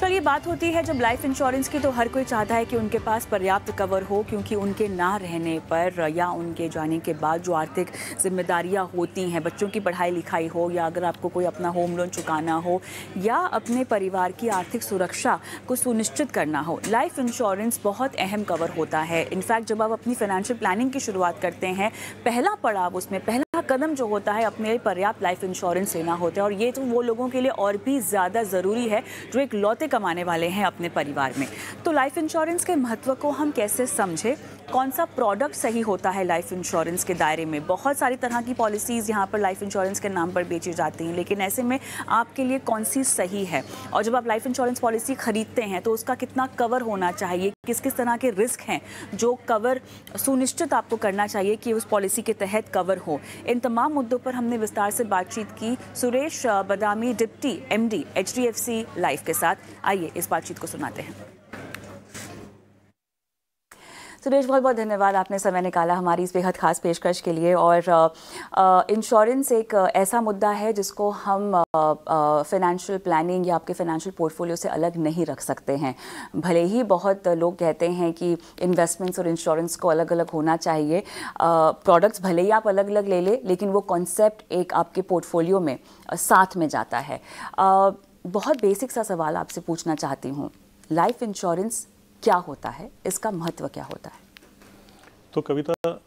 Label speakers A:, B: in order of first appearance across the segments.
A: तो ये बात होती है जब लाइफ इंश्योरेंस की तो हर कोई चाहता है कि उनके पास पर्याप्त कवर हो क्योंकि उनके ना रहने पर या उनके जाने के बाद जो आर्थिक जिम्मेदारियां होती हैं बच्चों की पढ़ाई लिखाई हो या अगर आपको कोई अपना होम लोन चुकाना हो या अपने परिवार की आर्थिक सुरक्षा को सुनिश्चित करना हो लाइफ इंश्योरेंस बहुत अहम कवर होता है इनफैक्ट जब आप अपनी फाइनेंशियल प्लानिंग की शुरुआत करते हैं पहला पड़ाव उसमें पहला कदम जो होता है अपने पर्याप्त लाइफ इंश्योरेंस लेना होता है और ये तो वो लोगों के लिए और भी ज़्यादा ज़रूरी है जो एक लौते कमाने वाले हैं अपने परिवार में तो लाइफ इंश्योरेंस के महत्व को हम कैसे समझें कौन सा प्रोडक्ट सही होता है लाइफ इंश्योरेंस के दायरे में बहुत सारी तरह की पॉलिसीज़ यहाँ पर लाइफ इंश्योरेंस के नाम पर बेची जाती हैं लेकिन ऐसे में आपके लिए कौन सी सही है और जब आप लाइफ इंश्योरेंस पॉलिसी ख़रीदते हैं तो उसका कितना कवर होना चाहिए किस किस तरह के रिस्क हैं जो कवर सुनिश्चित आपको करना चाहिए कि उस पॉलिसी के तहत कवर हो इन तमाम मुद्दों पर हमने विस्तार से बातचीत की Suresh Badami deputy M D life के साथ आइए इस बातचीत को सुनाते हैं सुरेश बहुत बहुत धन्यवाद आपने समय निकाला हमारी इस बेहद ख़ास पेशकश के लिए और इंश्योरेंस एक ऐसा मुद्दा है जिसको हम फिनेंशियल प्लानिंग या आपके फिनेंशियल पोर्टफोलियो से अलग नहीं रख सकते हैं भले ही बहुत लोग कहते हैं कि इन्वेस्टमेंट्स और इंश्योरेंस को अलग अलग होना चाहिए प्रोडक्ट्स भले ही आप अलग अलग ले लें लेकिन वो कॉन्सेप्ट एक आपके पोर्टफोलियो में साथ में जाता है बहुत बेसिक सा सवाल आपसे पूछना चाहती हूँ लाइफ इंश्योरेंस क्या होता है इसका महत्व क्या होता है तो कविता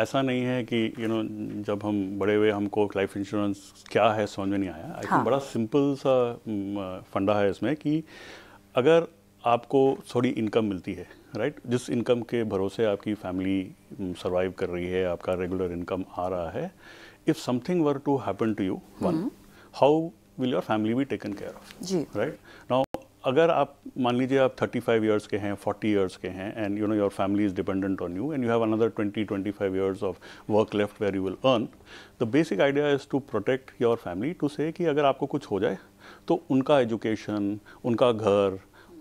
B: ऐसा नहीं है कि यू you नो know, जब हम बड़े हुए हमको लाइफ इंश्योरेंस क्या है समझ में नहीं आया आई थिंक हाँ। बड़ा सिंपल सा फंडा है इसमें कि अगर आपको थोड़ी इनकम मिलती है राइट right? जिस इनकम के भरोसे आपकी फैमिली सर्वाइव कर रही है आपका रेगुलर इनकम आ रहा है if something were to happen to you one how will your family be taken care of जी राइट नाउ अगर आप मान लीजिए आप 35 ईयर्स के हैं 40 ईयर्स के हैं and you know your family is dependent on you and you have another 20 25 years of work left where you will earn the basic idea is to protect your family to say कि अगर आपको कुछ हो जाए तो उनका education उनका घर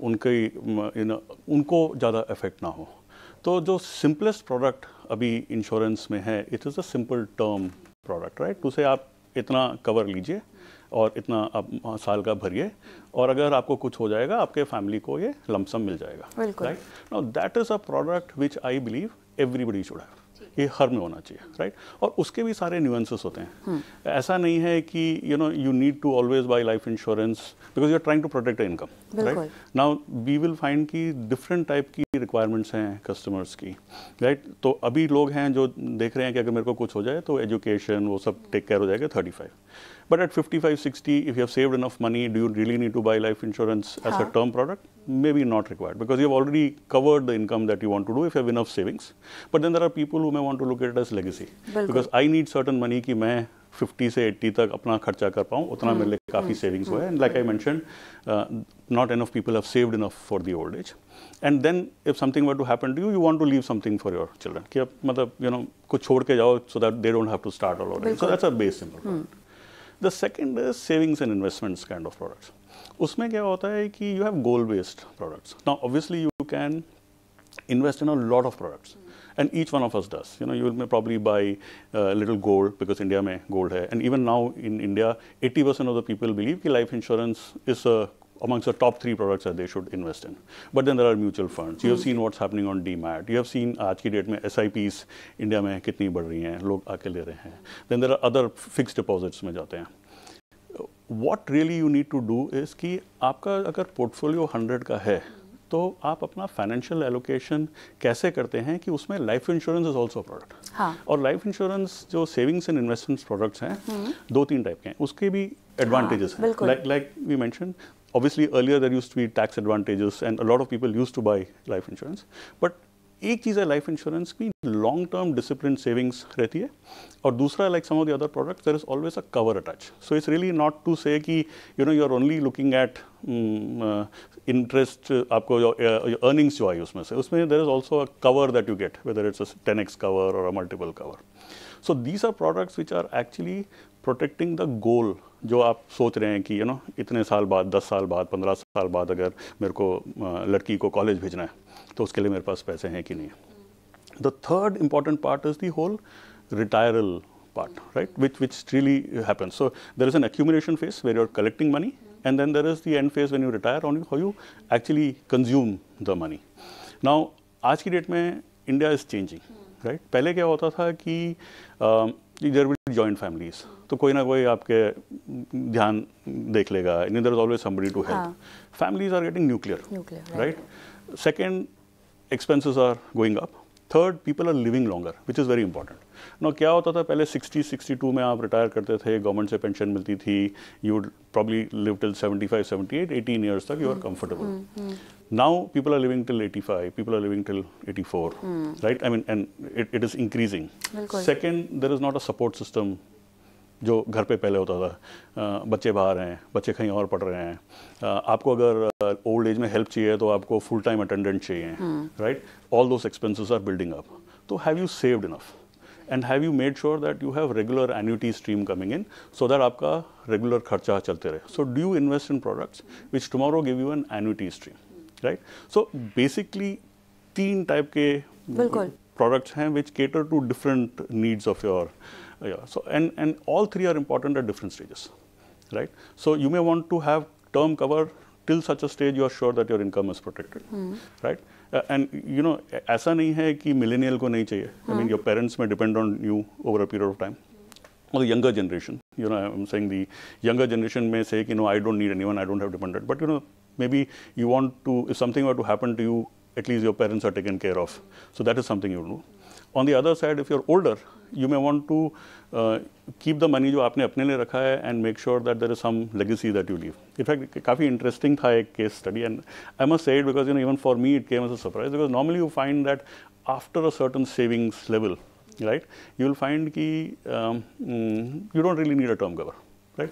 B: उनकी यू नो उनको ज़्यादा इफेक्ट ना हो तो जो सिंपलेस्ट प्रोडक्ट अभी इंश्योरेंस में है it is a simple term product right to say आप इतना कवर लीजिए और इतना आप साल का भरिए और अगर आपको कुछ हो जाएगा आपके फैमिली को ये लमसम मिल जाएगा right now that is a product which I believe everybody should have ये हर में होना चाहिए राइट right? और उसके भी सारे न्यूएंसेस होते हैं hmm. ऐसा नहीं है कि you know you need to always buy life insurance because you are trying to protect income right now we will find की डिफरेंट टाइप की की रिक्वायरमेंट्स हैं कस्टमर्स की राइट तो अभी लोग हैं जो देख रहे हैं कि अगर मेरे को कुछ हो जाए तो एजुकेशन वो सब टेक केयर हो जाएगा thirty five but at fifty five sixty if you have saved enough money do you really need to buy life insurance as a term product may be not required because you already covered the income that you want to do if have enough savings but then there are people who may want to look at as legacy because I need certain money कि मैं 50 से 80 तक अपना खर्चा कर पाऊँ उतना मेरे लिए काफ़ी सेविंग्स हम्म, हम्म, हुआ है and like I mention not enough people have saved enough for the old age and then if something were to happen to you you want to leave something for your children कि अब मतलब you know कुछ छोड़ के जाओ so that they don't have to start all over so that's a base simple the second is savings and investments kind of products उसमें क्या होता है कि you have goal based products now obviously you can invest in a lot of products and each one of us does you know you will may probably buy little gold because India में gold है and even now in India eighty percent of the people believe कि life insurance is amongst the top three products they should invest in but then there are mutual funds you have scene watts happening on demat you have seen आज की date में S I piece India में कितनी बढ़ रही हैं लोग आके ले रहे हैं then there are other fix deposits में जाते हैं what really you need to do is कि आपका अगर पोर्टफोलियो हंड्रेड का है तो आप अपना फाइनेंशियल एलोकेशन कैसे करते हैं कि उसमें life insurance is also
C: product
B: और लाइफ इंश्योरेंस जो सेविंग्स एंड इन्वेस्टमेंट्स प्रोडक्ट्स हैं हम्म। दो तीन टाइप के हैं उसके भी एडवांटेजेस हाँ, हैं like like we mention obviously earlier there used to be tax advantages and a of people used to buy life insurance but एक चीज़ है लाइफ इंश्योरेंस की लॉन्ग टर्म डिसिप्लिन सेविंग्स रहती है और दूसरा like some of the other product there is always a cover attach so it's really not to say कि you know you are only looking at interest आपको earnings uh, जो आई उसमें से उसमें there is also a cover that you get whether it's ten X cover और a multiple cover so these are products which are actually protecting the goal जो आप सोच रहे हैं कि यू नो इतने साल बाद दस साल बाद पंद्रह साल बाद अगर मेरे को लड़की को कॉलेज भेजना है तो उसके लिए मेरे पास पैसे हैं कि नहीं the third important part is the whole retiral part right which which really happens so there is an accumulation phase where you are collecting money and then there is the end phase when you retire on how you actually consume the money now आज की date में India is changing right पहले क्या होता था कि देर joint families तो कोई ना कोई आपके ध्यान देख लेगा इन there is always somebody to help families are getting nuclear right second expenses are going up third people are living longer which is very important no क्या होता था पहले 60 62 में आप रिटायर करते थे गवर्नमेंट से पेंशन मिलती थी you would probably live till 75 78 18 years तक you are comfortable now people are living till 85 people are living till 84 right I mean and it it is increasing second there is not a support system जो घर पे पहले होता था बच्चे बाहर हैं बच्चे कहीं और पढ़ रहे हैं आपको अगर ओल्ड एज में हेल्प चाहिए तो आपको फुल टाइम अटेंडेंट चाहिए right all those expenses are building up तो have you saved enough and have you made sure that you have regular annuity stream coming in so that आपका regular खर्चा चलते रहे so do you invest in products which tomorrow give you an annuity stream right so basically तीन type के products हैं which cater to different needs of your so and and all three are important at different stages right so you may want to have term cover till such a stage you are sure that your income is protected hmm. right uh, and you know, ऐसा नहीं है कि millennial को नहीं चाहिए I mean your parents में depend on you over a period of time the younger generation. You know, I'm saying the younger generation may say, you know, I don't need anyone, I don't have dependent. But you know, maybe you want to, if something were to happen to you, at least your parents are taken care of. So that is something you know. On the other side, if you're older, you may want to uh, keep the money जो आपने अपने लिए रखा है and make sure that there is some legacy that you leave. In fact, काफ़ी interesting था एक case study and I must say it because you know even for me it came as a surprise because normally you find that after a certain savings level, right, you will find कि um, mm, you don't really need a term cover. Right?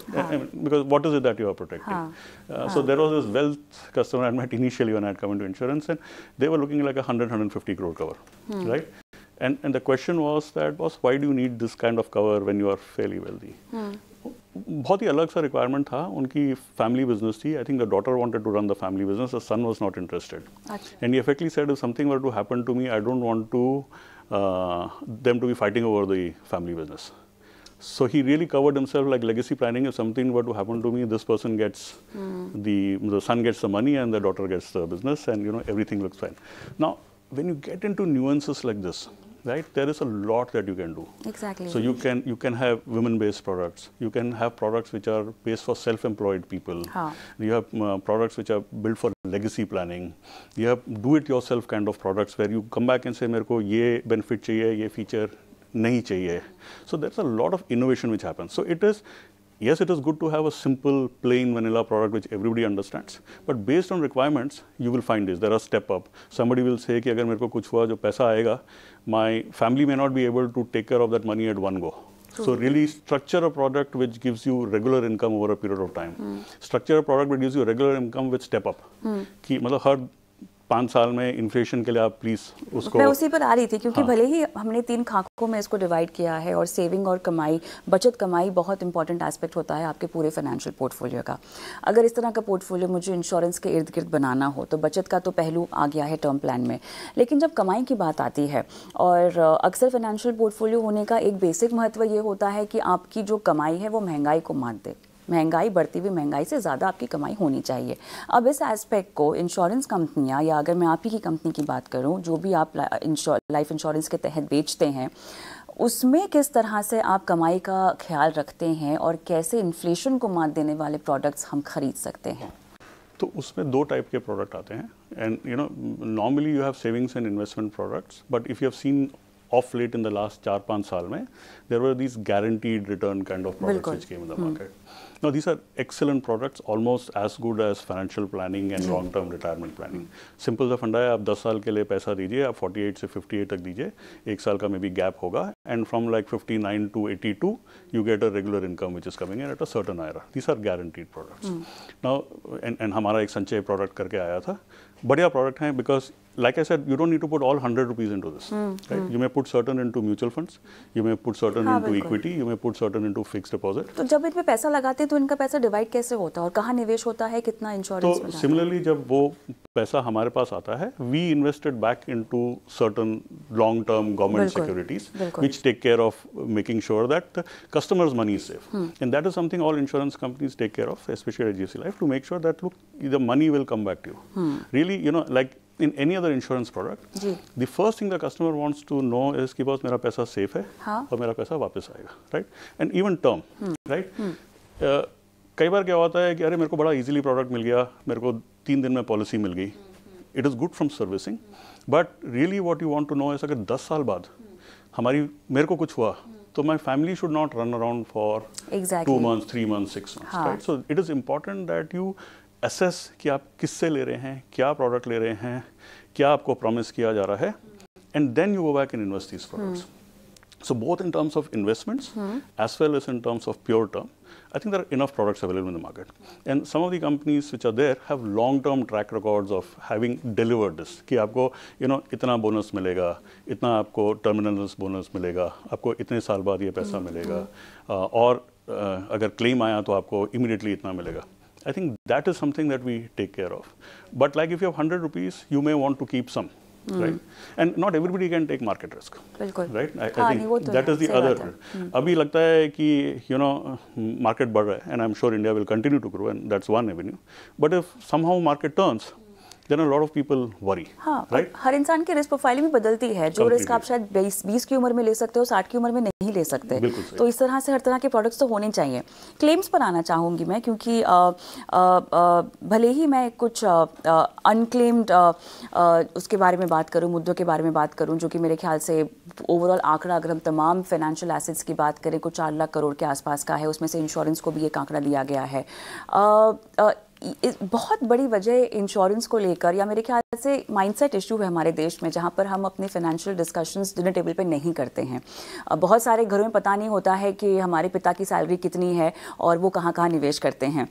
B: because what is it that you are protecting? Uh, so there was this wealth customer I met initially when I had come into insurance and they were looking like a 100, 150 crore cover, hmm. right? And, and the question was that, boss, why do you need this kind of cover when you are fairly wealthy? Hmm. बहुत ही अलग सा requirement था उनकी family business थी I think the daughter wanted to the the family business the son was not And he effectively said, if something were to happen to me, I don't want to uh, them to be fighting over the family business. so he really covered himself like legacy planning if something were to happen to me this person gets hmm. the the son gets the money and the daughter gets the business and you know everything looks fine now when you get into nuances like this right? There is a lot that you can do.
A: Exactly. So you
B: can you can have women-based products. You can have products which are based for self-employed people. Huh. You have uh, products which are built for legacy planning. You have do-it-yourself kind of products where you come back and say, "Mereko ye benefit chahiye, ye feature nahi chahiye." So there's a lot of innovation which happens. So it is yes, it is good to have a simple, plain vanilla product which everybody understands. But based on requirements, you will find this. There are step up. Somebody will say कि अगर मेरे को कुछ हुआ जो पैसा my family may not be able to take care of that money at one go. So really structure a product which gives you regular income over a period of time. Mm. Structure a product which gives you regular income with step up. Mm. कि मतलब पाँच साल में inflation के लिए आप please उसको मैं उसी
A: पर आ रही थी क्योंकि हाँ। भले ही हमने तीन खाकों में इसको डिवाइड किया है और सेविंग और कमाई बचत कमाई बहुत इंपॉर्टेंट एस्पेक्ट होता है आपके पूरे फाइनेंशियल पोर्टफोलियो का अगर इस तरह का पोर्टफोलियो मुझे इंश्योरेंस के इर्द गिर्द बनाना हो तो बचत का तो पहलू आ गया है टर्म प्लान में लेकिन जब कमाई की बात आती है और अक्सर फाइनेंशियल पोर्टफोलियो होने का एक बेसिक महत्व ये होता है कि आपकी जो कमाई है वो महंगाई को मात दे महंगाई बढ़ती हुई महंगाई से ज़्यादा आपकी कमाई होनी चाहिए अब इस एस्पेक्ट को इंश्योरेंस कंपनियाँ या अगर मैं आप ही की कंपनी की बात करूँ जो भी आप लाइफ इंश्योरेंस के तहत बेचते हैं उसमें किस तरह से आप कमाई का ख्याल रखते हैं और कैसे इन्फ्लेशन को मात देने वाले प्रोडक्ट्स हम खरीद सकते हैं
B: तो उसमें दो टाइप के प्रोडक्ट आते हैं and you know normally you have savings and investment products but if you have seen of late in the last चार पाँच साल में there were these guaranteed return kind of products which came in the market no these are excellent products almost as good as financial planning and long term retirement planning simple सा फंडा है आप 10 साल के लिए पैसा दीजिए आप 48 से 58 तक दीजिए एक साल का मे बी गैप होगा and from like 59 to 82 you get a regular income which is coming at a certain IRR these are guaranteed products now and हमारा एक संचय प्रोडक्ट करके आया था बढ़िया प्रोडक्ट हैं because like I said, you don't need to put all 100 rupees into this. Hmm, hmm. You may put certain into mutual funds, you may put certain into equity, you may put certain into fixed deposit.
A: So, when they put money in, how do their money? And where they invest, how insurance So,
B: similarly, when that money comes to us, we invest it back into certain long-term government securities, which take care of making sure that the customer's money is safe. Hmm. And that is something all insurance companies take care of, especially at GFC Life, to make sure that, the money will come back to you. Really, you know, like, in any other insurance product the first thing the customer wants to know is कि बस मेरा पैसा safe है हाँ? और मेरा पैसा वापस आएगा right and even term right कई बार क्या होता है कि अरे मेरे को बड़ा इजीली प्रोडक्ट मिल गया मेरे को तीन दिन में पॉलिसी मिल गई it is good from servicing but really what you want to know is अगर दस साल बाद हम्म। हमारी मेरे को कुछ हुआ हम्म। तो my family should not run around for two month three month six month right so it is important that you assess कि आप किससे ले रहे हैं क्या प्रोडक्ट ले रहे हैं क्या आपको प्रॉमिस किया जा रहा है and then you go back in invest these products so both in terms of investments as well as in terms of pure term I think there enough products available in the market and And some of the companies which are there have long-term track records of having delivered कि आपको you know इतना bonus मिलेगा, इतना आपको terminals bonus मिलेगा, आपको इतने साल बाद ये पैसा हम्म, मिलेगा, हम्म। और अगर क्लेम आया तो आपको इमिडिएटली इतना मिलेगा. I think that is something that we take care of. But like if you have 100 rupees, you may want to keep some. Mm. Right? And not everybody can take market risk. Right? I, I think that is the other. Hmm. अभी लगता है कि you know market बढ़ रहा है and I'm sure India will continue to grow and that's one avenue. But if somehow market turns, then lot of people worry
A: हर इंसान की रिस्क प्रोफाइल भी बदलती है जो रिस्क आप शायद बीस की उम्र में ले सकते हो साठ की उम्र में नहीं ले सकते तो इस तरह से हर तरह के प्रोडक्ट्स तो होने चाहिए क्लेम्स पर आना चाहूंगी मैं क्योंकि भले ही मैं कुछ अनक्लेम्ड उसके बारे में बात करूँ मुद्दों के बारे में बात करूँ जो कि मेरे ख्याल से ओवरऑल आंकड़ा अगर हम तमाम फाइनेंशियल एसेट्स की बात करें कुछ चार लाख करोड़ के आसपास का है उसमें से इंश्योरेंस को भी एक आंकड़ा लिया गया है बहुत बड़ी वजह इंश्योरेंस को लेकर या मेरे ख्याल से माइंडसेट इशू है हमारे देश में जहाँ पर हम अपने फाइनेंशियल डिस्कशंस डिनर टेबल पे नहीं करते हैं बहुत सारे घरों में पता नहीं होता है कि हमारे पिता की सैलरी कितनी है और वो कहाँ कहाँ निवेश करते हैं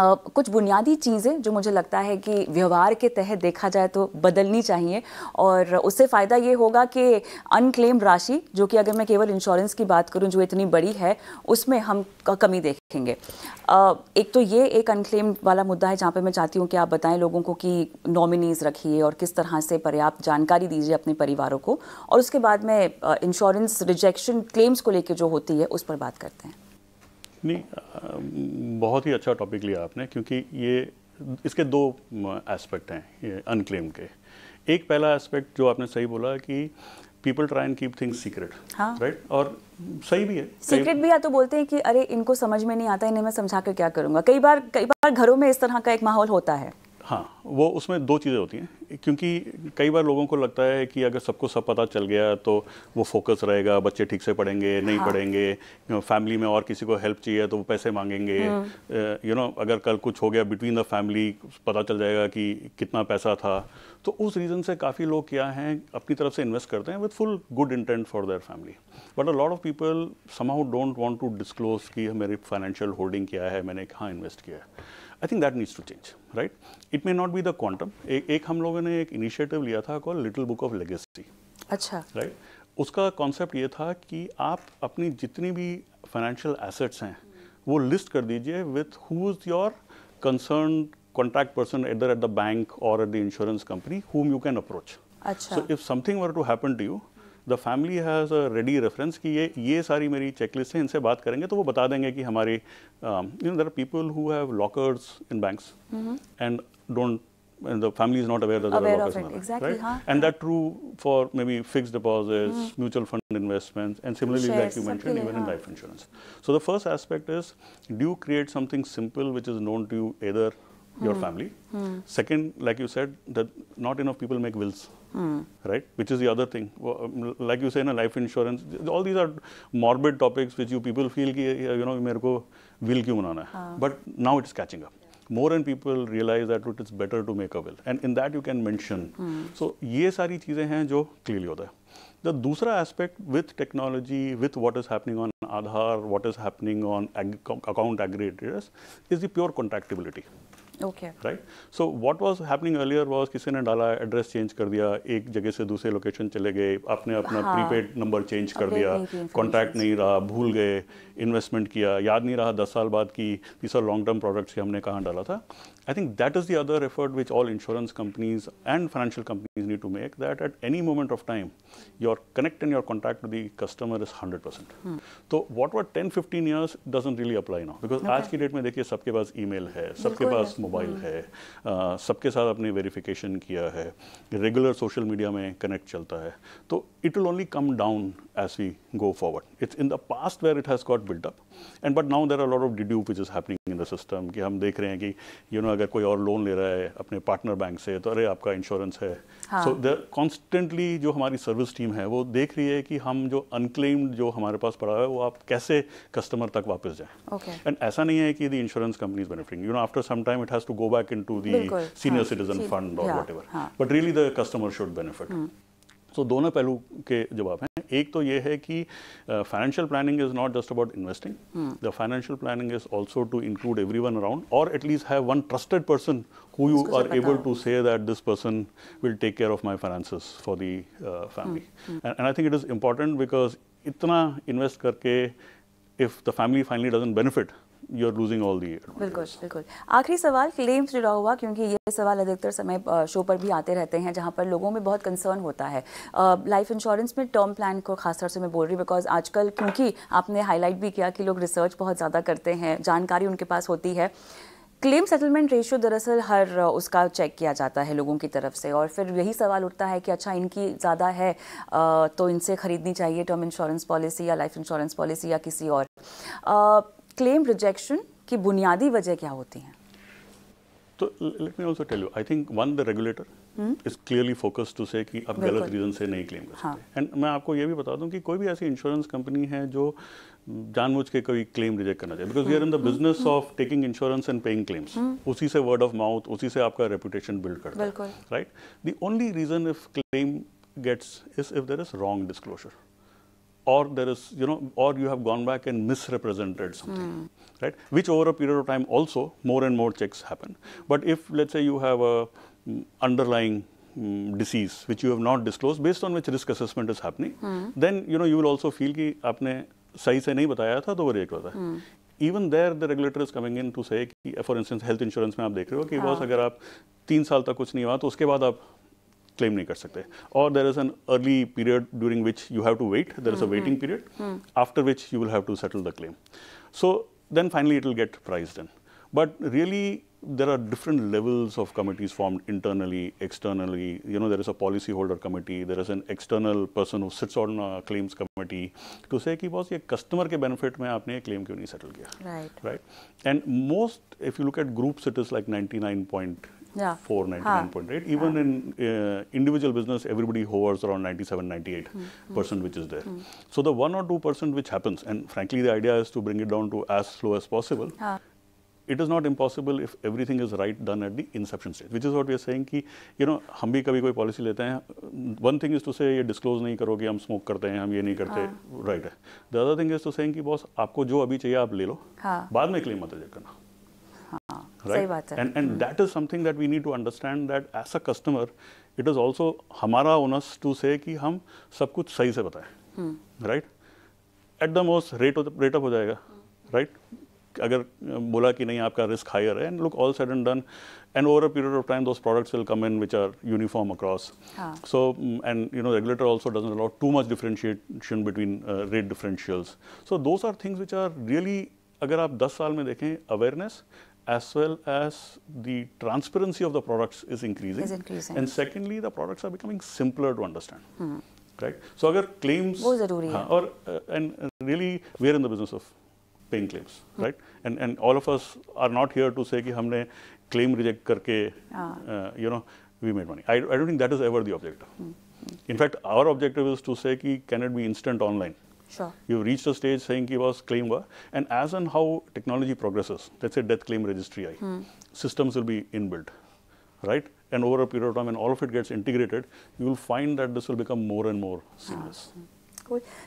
A: Uh, कुछ बुनियादी चीज़ें जो मुझे लगता है कि व्यवहार के तहत देखा जाए तो बदलनी चाहिए और उससे फ़ायदा ये होगा कि अनक्लेम राशि जो कि अगर मैं केवल इंश्योरेंस की बात करूं जो इतनी बड़ी है उसमें हम कमी देखेंगे uh, एक तो ये एक अनक्लेम वाला मुद्दा है जहाँ पे मैं चाहती हूँ कि आप बताएं लोगों को कि नॉमिनीज़ रखिए और किस तरह से पर्याप्त जानकारी दीजिए अपने परिवारों को और उसके बाद में इंश्योरेंस रिजेक्शन क्लेम्स को लेकर जो होती है उस पर बात करते हैं
B: नहीं बहुत ही अच्छा टॉपिक लिया आपने क्योंकि ये इसके दो एस्पेक्ट हैं ये अनक्लेम के एक पहला एस्पेक्ट जो आपने सही बोला कि people try and keep things secret right और सही भी है सीक्रेट
A: भी या तो बोलते हैं कि अरे इनको समझ में नहीं आता इन्हें मैं समझा कर क्या करूँगा कई बार कई बार घरों में इस तरह का एक माहौल होता है
B: हाँ वो उसमें दो चीज़ें होती हैं क्योंकि कई बार लोगों को लगता है कि अगर सबको सब पता चल गया तो वो फोकस रहेगा बच्चे ठीक से पढ़ेंगे नहीं हाँ। पढ़ेंगे फैमिली में और किसी को हेल्प चाहिए तो वो पैसे मांगेंगे यू हाँ। नो you know, अगर कल कुछ हो गया बिटवीन द फैमिली पता चल जाएगा कि कितना पैसा था तो उस रीज़न से काफ़ी लोग क्या हैं अपनी तरफ से इन्वेस्ट करते हैं with full good intent for their family but a lot of people somehow don't want to disclose कि मेरी फाइनेंशियल होल्डिंग क्या है मैंने कहाँ इन्वेस्ट किया है I think that needs to change right it may not be the quantum एक हम लोगों ने एक इनिशिएटिव लिया था call little book of legacy अच्छा राइट right? उसका कॉन्सेप्ट ये था कि आप अपनी जितनी भी फाइनेंशियल एसेट्स हैं वो लिस्ट कर दीजिए with who is your concern contact person इधर एट द बैंक और at the insurance company whom you can approach अच्छा so if something were to happen to you The family has a ready reference. कि ये are सारी मेरी checklist है इनसे बात करेंगे तो वो बता देंगे कि हमारे you know the people who have lockers in and the family is not aware that aware there are lockers. It, exactly, right? Huh? And that true for maybe fixed deposits, mm. mutual fund investments, and similarly, Shares, like you mentioned, even huh? in life insurance. So the first aspect is do you create something simple which is known to you either your
A: mm-hmm. family.
B: Mm-hmm. Second, like you said, that not enough people make wills. mm. right? Which is the other thing. Like you say, in a life insurance, all these are morbid topics which you people feel ki, you know mereko will kyun banana hai है. But now it's catching up. More and people realize that it is better to make a will, and in that you can mention. Mm. So ye sari cheeze hain jo clearly hota hai The dusra aspect with technology, with what is happening on aadhar what is happening on ag account aggregators, is the pure contractibility okay right so what was happening earlier was किसी ने डाला address change कर दिया एक जगह से दूसरे location चले गए आपने अपना प्रीपेड नंबर चेंज कर दिया कॉन्टैक्ट नहीं रहा भूल गए इन्वेस्टमेंट किया याद नहीं रहा दस साल बाद कि this are long term products हमने कहाँ डाला था I think that is the other effort which all insurance companies and financial companies need to make that at any moment of time your connect and your contact with the customer is hundred percent तो what were ten fifteen years doesn't really apply now because आज की date में देखिए सबके पास ई mail है सबके पास mobile hmm. है सबके साथ अपने वेरीफिकेशन किया है रेगुलर सोशल मीडिया में कनेक्ट चलता है तो it will only come down as we go forward. It's in the past where it has got built up, and but now there are a lot of dedupe which is happening in the system कि हम देख रहे हैं कि you know अगर कोई और loan ले रहा है अपने पार्टनर बैंक से तो अरे आपका इंश्योरेंस है सो द कॉन्स्टेंटली जो हमारी सर्विस टीम है वो देख रही है कि हम जो अनक्लेम्ड जो हमारे पास पड़ा है वो आप कैसे कस्टमर तक वापस
C: जाए
B: एंड ऐसा नहीं है कि the insurance companies benefiting you know after some time it has to go back in to the senior citizen fund whatever. Whatever but really the customer should
C: benefit
B: so दोनों पहलू के जवाब हैं एक तो ये है कि financial planning is not just about investing the financial planning is also to include everyone around और at least have one trusted person who you are able to say that this person will take care of my finances for the family and I think it is important because इतना invest करके if the family finally doesn't benefit you are losing all the
A: बिल्कुल बिल्कुल आखिरी सवाल claims जुड़ा हुआ क्योंकि ये सवाल अधिकतर समय शो पर भी आते रहते हैं जहाँ पर लोगों में बहुत कंसर्न होता है लाइफ इंश्योरेंस में टर्म प्लान को खासतौर से मैं बोल रही हूँ बिकॉज आजकल क्योंकि आपने हाईलाइट भी किया कि लोग रिसर्च बहुत ज़्यादा करते हैं जानकारी उनके पास होती है क्लेम सेटलमेंट रेशियो दरअसल हर उसका चेक किया जाता है लोगों की तरफ से और फिर यही सवाल उठता है कि अच्छा इनकी ज़्यादा है तो इनसे ख़रीदनी चाहिए टर्म इंश्योरेंस पॉलिसी या लाइफ इंश्योरेंस पॉलिसी या किसी और क्लेम रिजेक्शन की बुनियादी वजह क्या होती है
B: तो let me also tell you I think one the regulator is clearly focused to say कि आप गलत रीजन से नहीं क्लेम कर हाँ। सकते एंड मैं आपको ये भी बता दूं कि कोई भी ऐसी इंश्योरेंस कंपनी है जो जानबूझ के कोई क्लेम रिजेक्ट करना चाहिए because we are in the business of taking insurance and paying claims उसी से वर्ड ऑफ माउथ उसी से आपका रेपुटेशन बिल्ड करता है right the only reason if claim gets is if there is wrong disclosure. or there is, you know, or you have gone back and misrepresented something, mm. right? Which over a period of time also more and more checks happen. But if let's say you have a underlying um, disease which you have not disclosed, based on which risk assessment is happening, mm. then you know you will also feel कि आपने सही से नहीं बताया था तो वो rate होता है even there the regulator is coming in to say for instance health insurance में आप देख रहे हो कि हाँ. बस अगर आप तीन साल तक कुछ नहीं हुआ तो उसके बाद आप क्लेम नहीं कर सकते और there is an early period during which you have to wait there is a waiting period after which you will have to settle the claim so then finally it will get prize done but really there are different levels of committees form internally externally you know there is a policy holder committee there is an external person of sits on claims committee to say boss ये customer के benefit में आपने claim क्यों नहीं settle किया right and most if you look at groups it is like ninety nine point yeah. 4, 99.8. Ah. Even ah. in uh, individual business, everybody hovers around 97, 98 hmm. hmm. percent, which is there. Hmm. So the 1 or 2 percent which happens, and frankly, the idea is to bring it down to as slow as possible. It is not impossible if everything is right done at the inception stage which is what we are saying कि you know हम भी कभी कोई policy लेते हैं one thing is to से ये disclose नहीं करो कि हम स्मोक करते हैं हम ये नहीं करते राइट है the other thing is to saying कि बॉस आपको जो अभी चाहिए आप ले लो बाद में क्लेम मत रिजेक्ट करना right?
C: Right
A: and and that
B: is something that we need to understand that as a customer it is also हमारा ओनस टू से कि हम सब कुछ सही से बताएं right at the most rate rate up हो जाएगा राइट right? अगर बोला कि नहीं आपका रिस्क हायर है and look all said and done and over a period of time those products will come in which are uniform across so and you know regulator also doesn't allow too much differentiation between rate differentials so those are things which are really अगर आप 10 साल में देखें awareness as well as the transparency of the products is increasing. Is increasing. And secondly, the products are becoming simpler to understand. Hmm. Right? So, agar claims. वो ज़रूरी uh, and uh, really we are in the business of paying claims, hmm. right? And and all of us are not here to say that we claim reject करके ah. uh, you know we made money. I I don't think that is ever the objective. Hmm. In fact, our objective is to say कि can it be instant online? Sure. You've reached a stage saying ki was claim wa, and as and how technology progresses, let's say death claim registry, hmm. systems will be inbuilt, right? And over a period of time, and all of it gets integrated, you will find that this will become more and more seamless. Ah.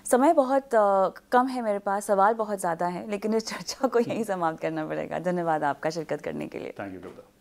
A: समय बहुत आ, कम है मेरे पास सवाल बहुत ज़्यादा है लेकिन इस चर्चा को यहीं समाप्त करना पड़ेगा धन्यवाद आपका शिरकत करने के लिए थैंक यू डॉक्टर